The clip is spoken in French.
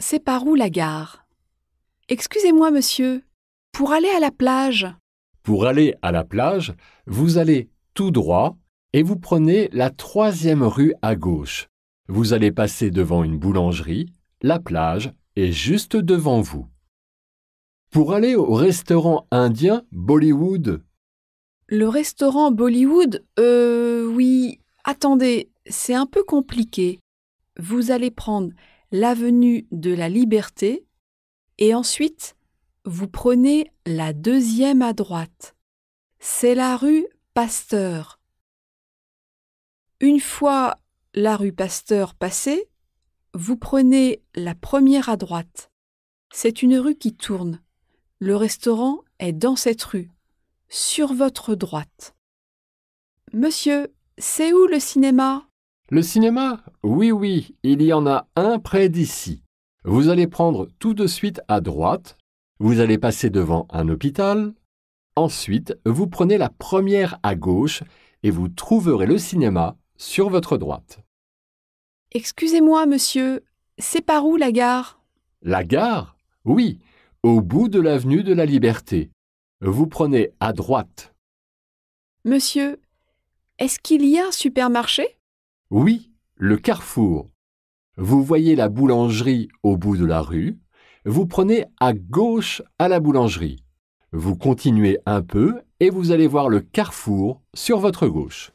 C'est par où la gare Excusez-moi, monsieur, pour aller à la plage. Pour aller à la plage, vous allez tout droit et vous prenez la troisième rue à gauche. Vous allez passer devant une boulangerie, la plage est juste devant vous. Pour aller au restaurant indien Bollywood. Le restaurant Bollywood Euh oui, attendez, c'est un peu compliqué. Vous allez prendre l'avenue de la Liberté et ensuite vous prenez la deuxième à droite. C'est la rue Pasteur. Une fois la rue Pasteur passée, vous prenez la première à droite. C'est une rue qui tourne. Le restaurant est dans cette rue, sur votre droite. Monsieur, c'est où le cinéma le cinéma Oui, oui, il y en a un près d'ici. Vous allez prendre tout de suite à droite, vous allez passer devant un hôpital, ensuite vous prenez la première à gauche et vous trouverez le cinéma sur votre droite. Excusez-moi, monsieur, c'est par où la gare La gare Oui, au bout de l'avenue de la Liberté. Vous prenez à droite. Monsieur, est-ce qu'il y a un supermarché oui, le carrefour. Vous voyez la boulangerie au bout de la rue, vous prenez à gauche à la boulangerie. Vous continuez un peu et vous allez voir le carrefour sur votre gauche.